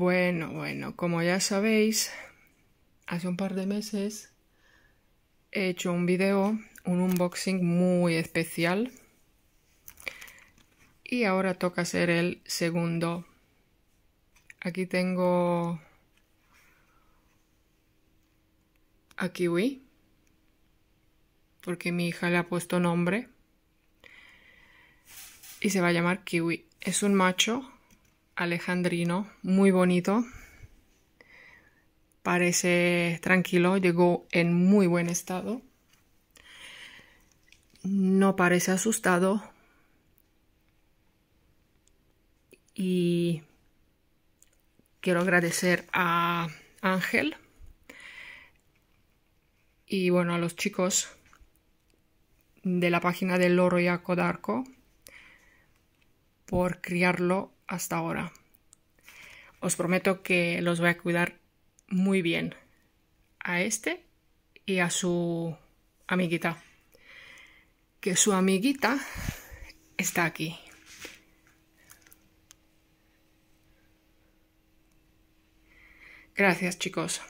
Bueno, bueno, como ya sabéis, hace un par de meses he hecho un video, un unboxing muy especial y ahora toca ser el segundo. Aquí tengo a Kiwi porque mi hija le ha puesto nombre y se va a llamar Kiwi. Es un macho alejandrino, muy bonito. Parece tranquilo, llegó en muy buen estado. No parece asustado. Y quiero agradecer a Ángel y bueno, a los chicos de la página del Loro y Acodarco por criarlo hasta ahora. Os prometo que los voy a cuidar muy bien a este y a su amiguita. Que su amiguita está aquí. Gracias chicos.